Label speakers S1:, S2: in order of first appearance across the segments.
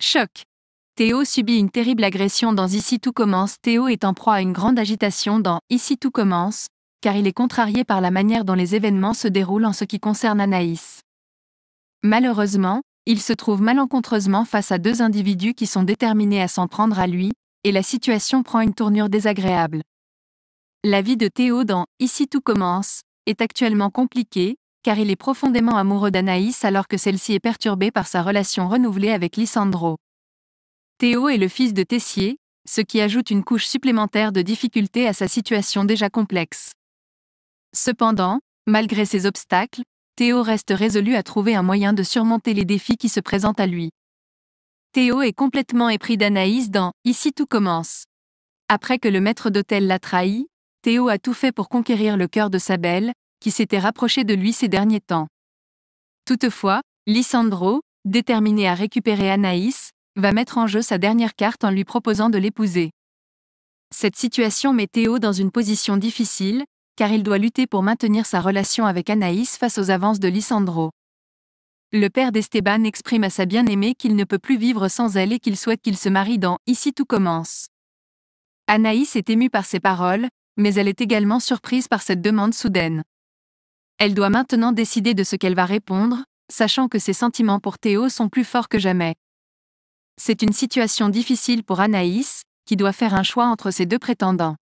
S1: Choc. Théo subit une terrible agression dans Ici tout commence. Théo est en proie à une grande agitation dans Ici tout commence, car il est contrarié par la manière dont les événements se déroulent en ce qui concerne Anaïs. Malheureusement, il se trouve malencontreusement face à deux individus qui sont déterminés à s'en prendre à lui, et la situation prend une tournure désagréable. La vie de Théo dans Ici tout commence est actuellement compliquée, car il est profondément amoureux d'Anaïs alors que celle-ci est perturbée par sa relation renouvelée avec Lisandro. Théo est le fils de Tessier, ce qui ajoute une couche supplémentaire de difficultés à sa situation déjà complexe. Cependant, malgré ces obstacles, Théo reste résolu à trouver un moyen de surmonter les défis qui se présentent à lui. Théo est complètement épris d'Anaïs dans Ici tout commence. Après que le maître d'hôtel l'a trahi, Théo a tout fait pour conquérir le cœur de sa belle, qui s'était rapproché de lui ces derniers temps. Toutefois, Lisandro, déterminé à récupérer Anaïs, va mettre en jeu sa dernière carte en lui proposant de l'épouser. Cette situation met Théo dans une position difficile, car il doit lutter pour maintenir sa relation avec Anaïs face aux avances de Lisandro. Le père d'Esteban exprime à sa bien-aimée qu'il ne peut plus vivre sans elle et qu'il souhaite qu'il se marie dans Ici tout commence. Anaïs est émue par ces paroles, mais elle est également surprise par cette demande soudaine. Elle doit maintenant décider de ce qu'elle va répondre, sachant que ses sentiments pour Théo sont plus forts que jamais. C'est une situation difficile pour Anaïs, qui doit faire un choix entre ses deux prétendants.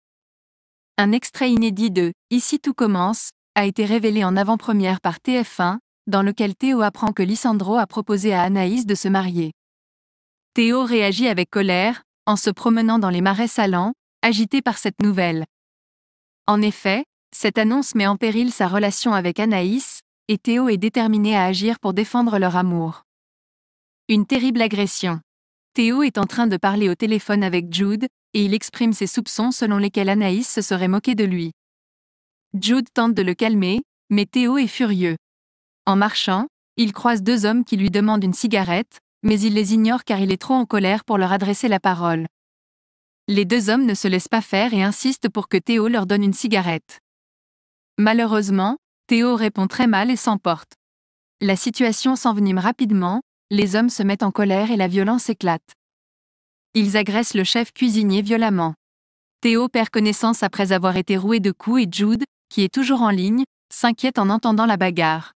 S1: Un extrait inédit de Ici tout commence a été révélé en avant-première par TF1, dans lequel Théo apprend que Lisandro a proposé à Anaïs de se marier. Théo réagit avec colère, en se promenant dans les marais salants, agité par cette nouvelle. En effet, cette annonce met en péril sa relation avec Anaïs, et Théo est déterminé à agir pour défendre leur amour. Une terrible agression. Théo est en train de parler au téléphone avec Jude, et il exprime ses soupçons selon lesquels Anaïs se serait moquée de lui. Jude tente de le calmer, mais Théo est furieux. En marchant, il croise deux hommes qui lui demandent une cigarette, mais il les ignore car il est trop en colère pour leur adresser la parole. Les deux hommes ne se laissent pas faire et insistent pour que Théo leur donne une cigarette. Malheureusement, Théo répond très mal et s'emporte. La situation s'envenime rapidement, les hommes se mettent en colère et la violence éclate. Ils agressent le chef cuisinier violemment. Théo perd connaissance après avoir été roué de coups et Jude, qui est toujours en ligne, s'inquiète en entendant la bagarre.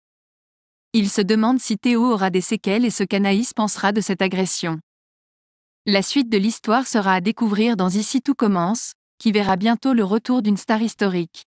S1: Il se demande si Théo aura des séquelles et ce qu'Anaïs pensera de cette agression. La suite de l'histoire sera à découvrir dans Ici tout commence, qui verra bientôt le retour d'une star historique.